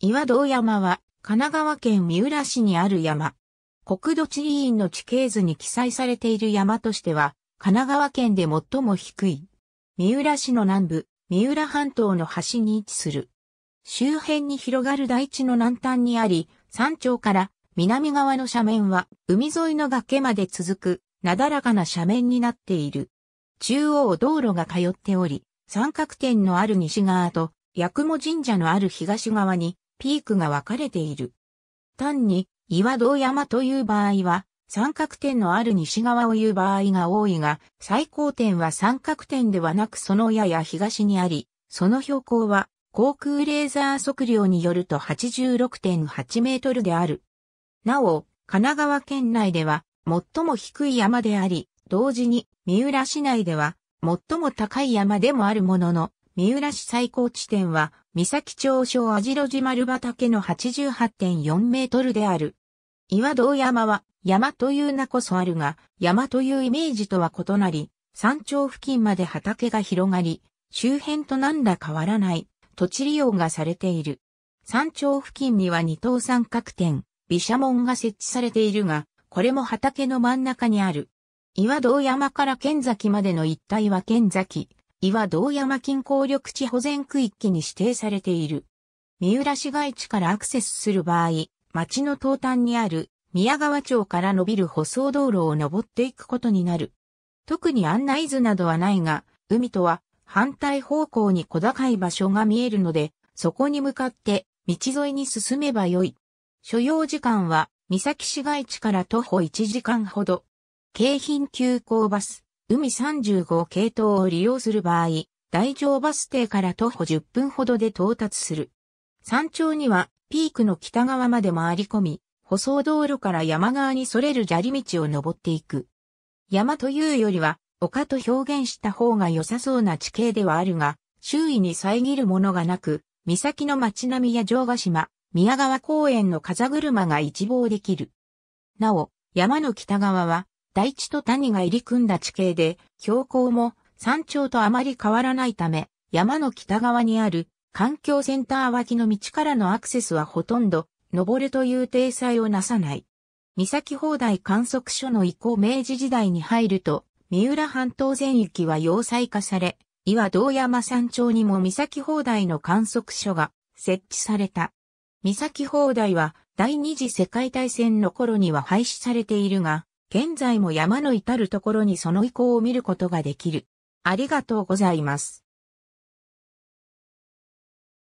岩堂山は、神奈川県三浦市にある山。国土地理院の地形図に記載されている山としては、神奈川県で最も低い。三浦市の南部、三浦半島の端に位置する。周辺に広がる台地の南端にあり、山頂から南側の斜面は海沿いの崖まで続く、なだらかな斜面になっている。中央道路が通っており、三角点のある西側と、八雲神社のある東側にピークが分かれている。単に岩堂山という場合は、三角点のある西側を言う場合が多いが、最高点は三角点ではなくそのやや東にあり、その標高は航空レーザー測量によると86.8メートルである。なお、神奈川県内では最も低い山であり、同時に三浦市内では最も高い山でもあるものの、三浦市最高地点は、三崎町小網路島丸畑の88.4メートルである。岩堂山は、山という名こそあるが、山というイメージとは異なり、山頂付近まで畑が広がり、周辺と何ら変わらない土地利用がされている。山頂付近には二等三角点、毘沙門が設置されているが、これも畑の真ん中にある。岩堂山から県崎までの一帯は県崎、岩堂山近郊緑地保全区域に指定されている。三浦市街地からアクセスする場合、町の東端にある宮川町から伸びる舗装道路を登っていくことになる。特に案内図などはないが、海とは反対方向に小高い場所が見えるので、そこに向かって道沿いに進めばよい。所要時間は三崎市街地から徒歩1時間ほど。京浜急行バス、海35系統を利用する場合、大乗バス停から徒歩10分ほどで到達する。山頂にはピークの北側まで回り込み、舗装道路から山側にそれる砂利道を登っていく。山というよりは、丘と表現した方が良さそうな地形ではあるが、周囲に遮るものがなく、岬の町並みや城ヶ島、宮川公園の風車が一望できる。なお、山の北側は大地と谷が入り組んだ地形で、標高も山頂とあまり変わらないため、山の北側にある環境センター脇の道からのアクセスはほとんど、登るという体裁をなさない。三崎砲台観測所の移行明治時代に入ると、三浦半島全域は要塞化され、岩道山山頂にも三崎砲台の観測所が設置された。三崎砲台は第二次世界大戦の頃には廃止されているが、現在も山の至るところにその遺構を見ることができる。ありがとうございます。